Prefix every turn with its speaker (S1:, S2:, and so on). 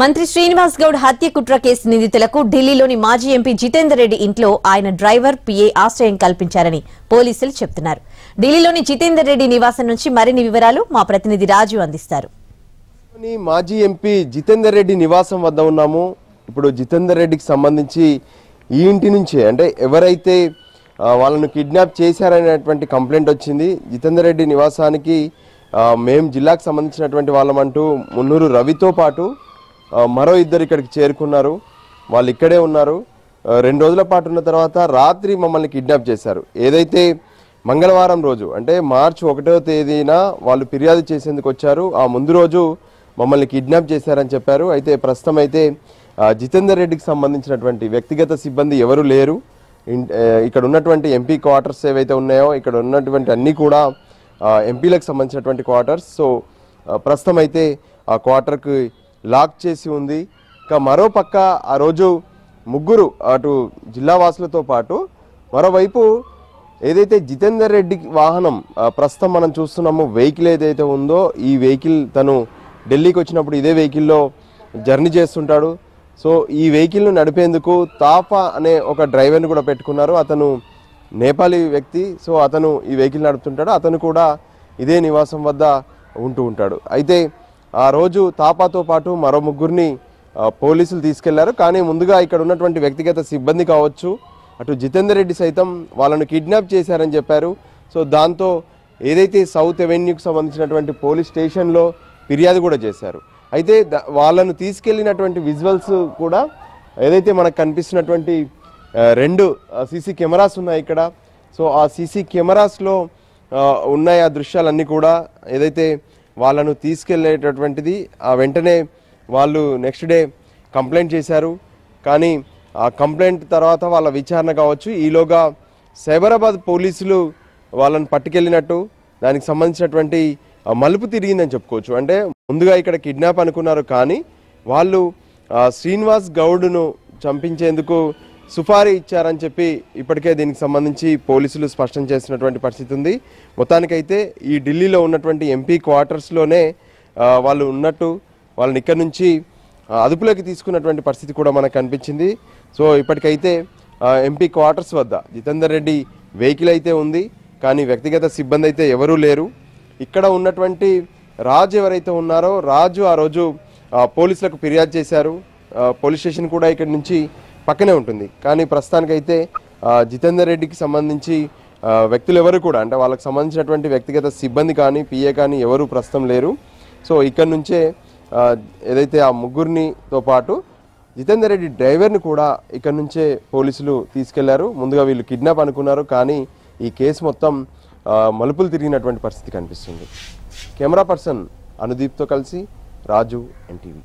S1: మంత్రి శ్రీనివాస్ గౌడ్ హత్య కుట్ర కేసు నిందితులకు ఢిల్లీలోని మాజీ ఎంపీ జితేందర్ రెడ్డి ఇంట్లో ఆయన డ్రైవర్ పీఏ ఆశ్రయం కల్పించారని పోలీసులు చెబుతున్నారు ఢిల్లీలోని జితేందర్ రెడ్డి నివాసం నుంచి మరిన్ని వివరాలు మా ప్రతినిధి రాజు అందిస్తారు మాజీ ఎంపీ జితేందర్ రెడ్డి నివాసం వద్ద ఉన్నాము ఇప్పుడు జితేందర్ రెడ్డికి సంబంధించి ఈ ఇంటి నుంచి అంటే ఎవరైతే వాళ్ళను కిడ్నాప్ చేశారనేటువంటి కంప్లైంట్ వచ్చింది జితేందర్ రెడ్డి నివాసానికి మేము జిల్లాకు సంబంధించినటువంటి వాళ్ళమంటూ మున్నూరు రవితో పాటు మరో ఇద్దరు ఇక్కడికి చేరుకున్నారు వాళ్ళు ఇక్కడే ఉన్నారు రెండు రోజుల పాటు ఉన్న తర్వాత రాత్రి మమ్మల్ని కిడ్నాప్ చేశారు ఏదైతే మంగళవారం రోజు అంటే మార్చి ఒకటో తేదీన వాళ్ళు ఫిర్యాదు చేసేందుకు వచ్చారు ఆ ముందు రోజు మమ్మల్ని కిడ్నాప్ చేశారని చెప్పారు అయితే ప్రస్తుతం అయితే జితేందర్ రెడ్డికి సంబంధించినటువంటి వ్యక్తిగత సిబ్బంది ఎవరు లేరు ఇక్కడ ఉన్నటువంటి ఎంపీ క్వార్టర్స్ ఏవైతే ఉన్నాయో ఇక్కడ ఉన్నటువంటి అన్నీ కూడా ఎంపీలకు సంబంధించినటువంటి క్వార్టర్స్ సో ప్రస్తుతం అయితే ఆ క్వార్టర్కి లాక్ చేసి ఉంది ఇక మరోపక్క ఆ రోజు ముగ్గురు అటు జిల్లావాసులతో పాటు మరోవైపు ఏదైతే జితేందర్ రెడ్డి వాహనం ప్రస్తుతం మనం చూస్తున్నామో వెహికల్ ఏదైతే ఉందో ఈ వెహికల్ తను ఢిల్లీకి వచ్చినప్పుడు ఇదే వెహికల్లో జర్నీ చేస్తుంటాడు సో ఈ వెహికల్ను నడిపేందుకు తాఫా అనే ఒక డ్రైవర్ని కూడా పెట్టుకున్నారు అతను నేపాలీ వ్యక్తి సో అతను ఈ వెహికల్ నడుపుతుంటాడు అతను కూడా ఇదే నివాసం వద్ద ఉంటూ ఉంటాడు అయితే ఆ రోజు తాపాతో పాటు మరో ముగ్గురిని పోలీసులు తీసుకెళ్లారు కానీ ముందుగా ఇక్కడ ఉన్నటువంటి వ్యక్తిగత సిబ్బంది కావచ్చు అటు జితేందర్ రెడ్డి సైతం వాళ్ళను కిడ్నాప్ చేశారని చెప్పారు సో దాంతో ఏదైతే సౌత్ ఎవెన్యూకి సంబంధించినటువంటి పోలీస్ స్టేషన్లో ఫిర్యాదు కూడా చేశారు అయితే వాళ్ళను తీసుకెళ్ళినటువంటి విజువల్స్ కూడా ఏదైతే మనకు కనిపిస్తున్నటువంటి రెండు సీసీ కెమెరాస్ ఉన్నాయి ఇక్కడ సో ఆ సీసీ కెమెరాస్లో ఉన్నాయి ఆ దృశ్యాలన్నీ కూడా ఏదైతే వాళ్ళను తీసుకెళ్లేటటువంటిది వెంటనే వాళ్ళు నెక్స్ట్ డే కంప్లైంట్ చేశారు కానీ ఆ కంప్లైంట్ తర్వాత వాళ్ళ విచారణ కావచ్చు ఈలోగా సైబరాబాద్ పోలీసులు వాళ్ళని పట్టుకెళ్ళినట్టు దానికి సంబంధించినటువంటి మలుపు తిరిగిందని చెప్పుకోవచ్చు అంటే ముందుగా ఇక్కడ కిడ్నాప్ అనుకున్నారు కానీ వాళ్ళు శ్రీనివాస్ గౌడ్ను చంపించేందుకు సుపారీ ఇచ్చారని చెప్పి ఇప్పటికే దీనికి సంబంధించి పోలీసులు స్పష్టం చేసినటువంటి పరిస్థితి ఉంది మొత్తానికైతే ఈ ఢిల్లీలో ఉన్నటువంటి ఎంపీ క్వార్టర్స్లోనే వాళ్ళు ఉన్నట్టు వాళ్ళని ఇక్కడి నుంచి అదుపులోకి తీసుకున్నటువంటి పరిస్థితి కూడా మనకు కనిపించింది సో ఇప్పటికైతే ఎంపీ క్వార్టర్స్ వద్ద జితేందర్ రెడ్డి వెహికల్ అయితే ఉంది కానీ వ్యక్తిగత సిబ్బంది అయితే ఎవరూ లేరు ఇక్కడ ఉన్నటువంటి రాజు ఎవరైతే ఉన్నారో రాజు ఆ రోజు పోలీసులకు ఫిర్యాదు చేశారు పోలీస్ స్టేషన్ కూడా ఇక్కడ నుంచి పక్కనే ఉంటుంది కానీ ప్రస్తుతానికైతే జితేందర్ రెడ్డికి సంబంధించి వ్యక్తులు ఎవరు కూడా అంటే వాళ్ళకి సంబంధించినటువంటి వ్యక్తిగత సిబ్బంది కానీ పిఏ కానీ ఎవరు ప్రస్తుతం లేరు సో ఇక్కడ నుంచే ఏదైతే ఆ ముగ్గురినితో పాటు జితేందర్ రెడ్డి డ్రైవర్ని కూడా ఇక్కడ నుంచే పోలీసులు తీసుకెళ్లారు ముందుగా వీళ్ళు కిడ్నాప్ అనుకున్నారు కానీ ఈ కేసు మొత్తం మలుపులు తిరిగినటువంటి పరిస్థితి కనిపిస్తుంది కెమెరా పర్సన్ అనుదీప్తో కలిసి రాజు ఎన్టీవీ